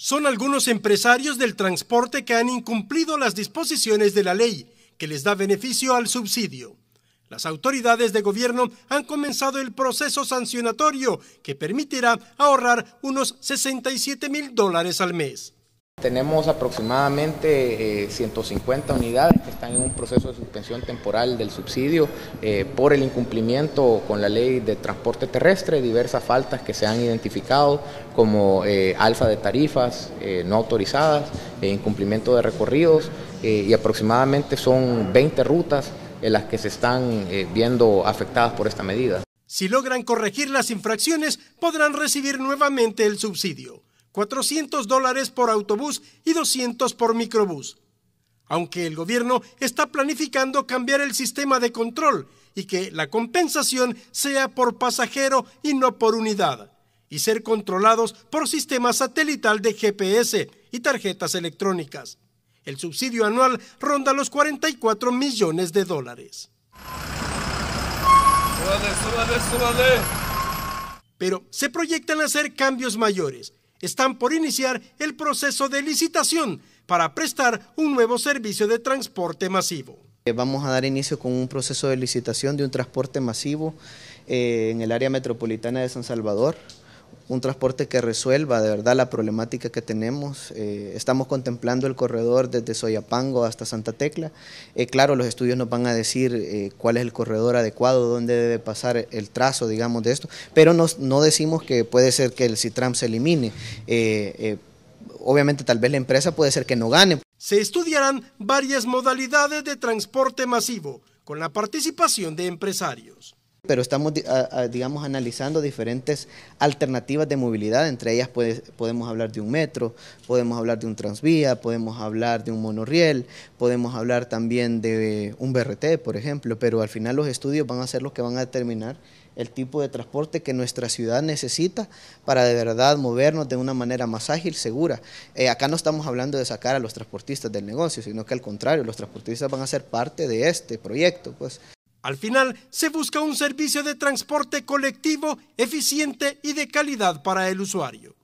son algunos empresarios del transporte que han incumplido las disposiciones de la ley que les da beneficio al subsidio. Las autoridades de gobierno han comenzado el proceso sancionatorio que permitirá ahorrar unos 67 mil dólares al mes. Tenemos aproximadamente 150 eh, unidades que están en un proceso de suspensión temporal del subsidio eh, por el incumplimiento con la ley de transporte terrestre, diversas faltas que se han identificado como eh, alza de tarifas no autorizadas, e incumplimiento de recorridos y aproximadamente son 20 rutas en las que se están viendo afectadas por esta medida. Si logran corregir las infracciones, podrán recibir nuevamente el subsidio. 400 dólares por autobús y 200 por microbús. Aunque el gobierno está planificando cambiar el sistema de control y que la compensación sea por pasajero y no por unidad, y ser controlados por sistema satelital de GPS y tarjetas electrónicas. El subsidio anual ronda los 44 millones de dólares. Pero se proyectan hacer cambios mayores están por iniciar el proceso de licitación para prestar un nuevo servicio de transporte masivo. Eh, vamos a dar inicio con un proceso de licitación de un transporte masivo eh, en el área metropolitana de San Salvador un transporte que resuelva de verdad la problemática que tenemos. Eh, estamos contemplando el corredor desde Soyapango hasta Santa Tecla. Eh, claro, los estudios nos van a decir eh, cuál es el corredor adecuado, dónde debe pasar el trazo, digamos, de esto, pero no decimos que puede ser que el CITRAM se elimine. obviamente, tal vez la empresa puede ser que no gane. Se estudiarán varias modalidades de transporte masivo con la participación de empresarios pero estamos, digamos, analizando diferentes alternativas de movilidad. Entre ellas podemos hablar de un metro, podemos hablar de un transvía, podemos hablar de un monorriel, podemos hablar también de un BRT, por ejemplo, pero al final los estudios van a ser los que van a determinar el tipo de transporte que nuestra ciudad necesita para de verdad movernos de una manera más ágil, segura. Eh, acá no estamos hablando de sacar a los transportistas del negocio, sino que al contrario, los transportistas van a ser parte de este proyecto. Pues. Al final, se busca un servicio de transporte colectivo eficiente y de calidad para el usuario.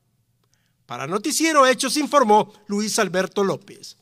Para Noticiero Hechos informó Luis Alberto López.